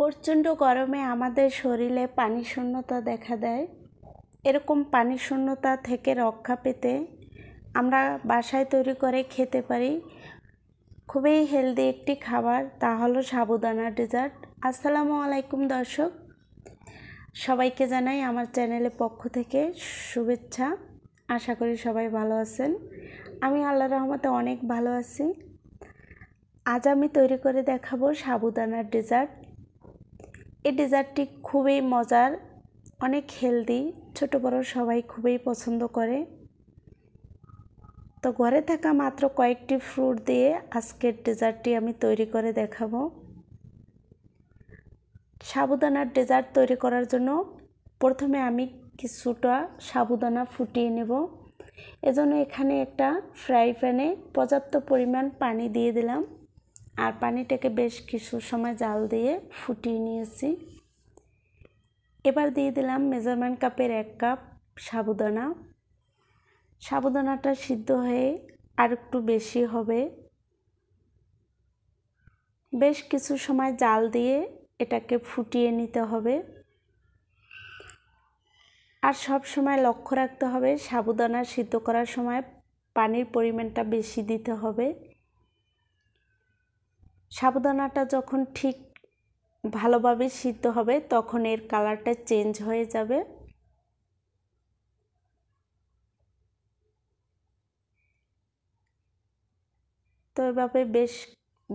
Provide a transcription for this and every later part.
প্রচণ্ড গরমে আমাদের শরীরে পানি শূন্যতা দেখা দেয় এরকম পানি শূন্যতা থেকে রক্ষা পেতে আমরা বাসায় তৈরি করে খেতে পারি খুবই হেলদি একটি খাবার তা হলো সাবুদানা ডেজার্ট আসসালামু আলাইকুম দর্শক সবাইকে জানাই আমার চ্যানেলের পক্ষ থেকে শুভেচ্ছা আশা করি সবাই ভালো আছেন আমি আল্লাহ রহমতে অনেক ভালো আছি আজ আমি তৈরি করে দেখাবো সাবুদানার ডেজার্ট এই ডেজার্টটি খুবই মজার অনেক হেলদি ছোট বড় সবাই খুবই পছন্দ করে তো ঘরে থাকা মাত্র কয়েকটি ফ্রুট দিয়ে আজকের ডেজার্টটি আমি তৈরি করে দেখাবো সাবুদানার ডেজার্ট তৈরি করার জন্য প্রথমে আমি কিছুটা সাবুদানা ফুটিয়ে নেব এজন্য এখানে একটা ফ্রাই প্যানে পর্যাপ্ত পরিমাণ পানি দিয়ে দিলাম আর পানিটাকে বেশ কিছু সময় জাল দিয়ে ফুটিয়ে নিয়েছি এবার দিয়ে দিলাম মেজারমেন্ট কাপের এক কাপ সাবুদানা সাবুদানাটা সিদ্ধ হয়ে আর একটু বেশি হবে বেশ কিছু সময় জাল দিয়ে এটাকে ফুটিয়ে নিতে হবে আর সব সময় লক্ষ্য রাখতে হবে সাবুদানা সিদ্ধ করার সময় পানির পরিমাণটা বেশি দিতে হবে সাবুদানাটা যখন ঠিক ভালোভাবে সিদ্ধ হবে তখন এর কালারটা চেঞ্জ হয়ে যাবে তো এভাবে বেশ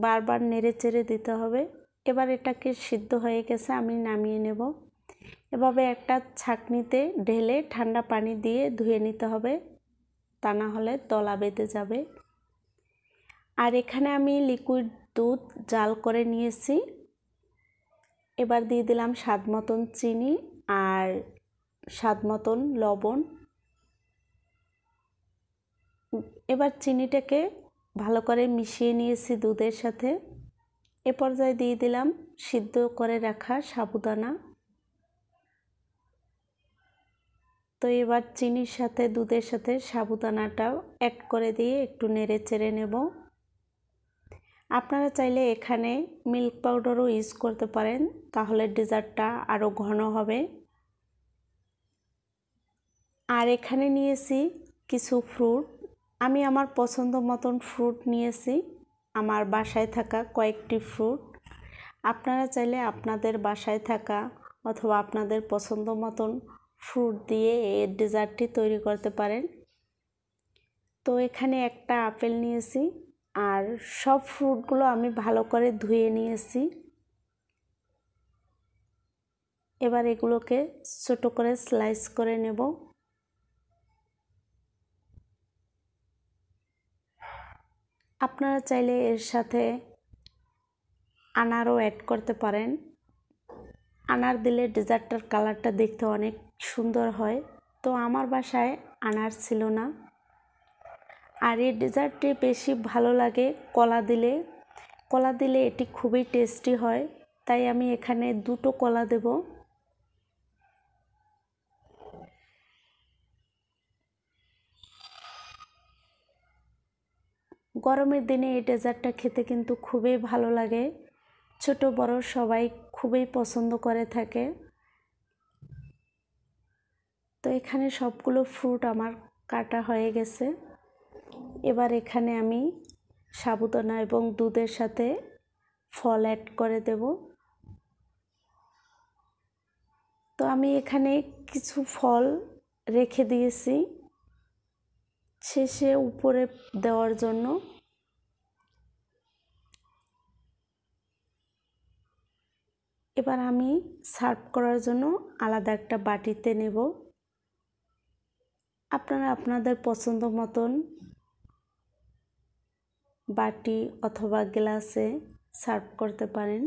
বারবার নেড়ে চেড়ে দিতে হবে এবার এটাকে সিদ্ধ হয়ে গেছে আমি নামিয়ে নেব এভাবে একটা ছাকনিতে ঢেলে ঠান্ডা পানি দিয়ে ধুয়ে নিতে হবে তা না হলে তলা বেঁধে যাবে আর এখানে আমি লিকুইড দুধ জাল করে নিয়েছি এবার দিয়ে দিলাম স্বাদ মতন চিনি আর স্বাদ মতন লবণ এবার চিনিটাকে ভালো করে মিশিয়ে নিয়েছি দুধের সাথে এ পর্যায়ে দিয়ে দিলাম সিদ্ধ করে রাখা সাবুদানা তো এবার চিনির সাথে দুধের সাথে সাবুদানাটাও অ্যাড করে দিয়ে একটু নেড়ে চেড়ে নেব আপনারা চাইলে এখানে মিল্ক পাউডারও ইউজ করতে পারেন তাহলে ডেজার্টটা আরও ঘন হবে আর এখানে নিয়েছি কিছু ফ্রুট আমি আমার পছন্দ মতন ফ্রুট নিয়েছি আমার বাসায় থাকা কয়েকটি ফ্রুট আপনারা চাইলে আপনাদের বাসায় থাকা অথবা আপনাদের পছন্দ মতন ফ্রুট দিয়ে এই ডেজার্টটি তৈরি করতে পারেন তো এখানে একটা আপেল নিয়েছি আর সব ফ্রুটগুলো আমি ভালো করে ধুয়ে নিয়েছি এবার এগুলোকে ছোট করে স্লাইস করে নেব আপনারা চাইলে এর সাথে আনারও অ্যাড করতে পারেন আনার দিলে ডেজার্টটার কালারটা দেখতে অনেক সুন্দর হয় তো আমার বাসায় আনার ছিল না আর এই ডেজার্টটি বেশি ভালো লাগে কলা দিলে কলা দিলে এটি খুবই টেস্টি হয় তাই আমি এখানে দুটো কলা দেব গরমের দিনে এই ডেজার্টটা খেতে কিন্তু খুবই ভালো লাগে ছোট বড় সবাই খুবই পছন্দ করে থাকে তো এখানে সবগুলো ফ্রুট আমার কাটা হয়ে গেছে এবার এখানে আমি সাবুদানা এবং দুধের সাথে ফল অ্যাড করে দেব তো আমি এখানে কিছু ফল রেখে দিয়েছি শেষে উপরে দেওয়ার জন্য এবার আমি সার্ভ করার জন্য আলাদা একটা বাটিতে নেব আপনারা আপনাদের পছন্দ মতন বাটি অথবা গ্লাসে সার্ভ করতে পারেন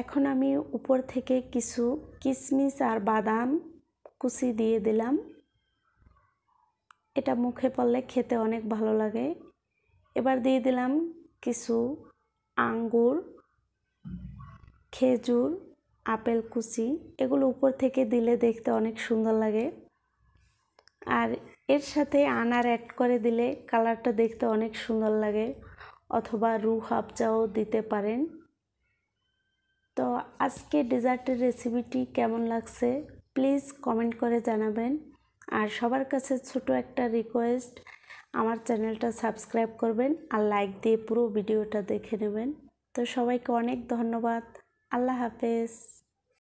এখন আমি উপর থেকে কিছু কিশমিশ আর বাদাম কুচি দিয়ে দিলাম এটা মুখে পড়লে খেতে অনেক ভালো লাগে এবার দিয়ে দিলাম কিছু আঙ্গুর খেজুর আপেল কুচি এগুলো উপর থেকে দিলে দেখতে অনেক সুন্দর লাগে আর এর সাথে আনার অ্যাড করে দিলে কালারটা দেখতে অনেক সুন্দর লাগে অথবা রু হাফজাও দিতে পারেন তো আজকে ডেজার্টের রেসিপিটি কেমন লাগছে প্লিজ কমেন্ট করে জানাবেন আর সবার কাছে ছোট একটা রিকোয়েস্ট আমার চ্যানেলটা সাবস্ক্রাইব করবেন আর লাইক দিয়ে পুরো ভিডিওটা দেখে নেবেন তো সবাইকে অনেক ধন্যবাদ আল্লাহ হাফেজ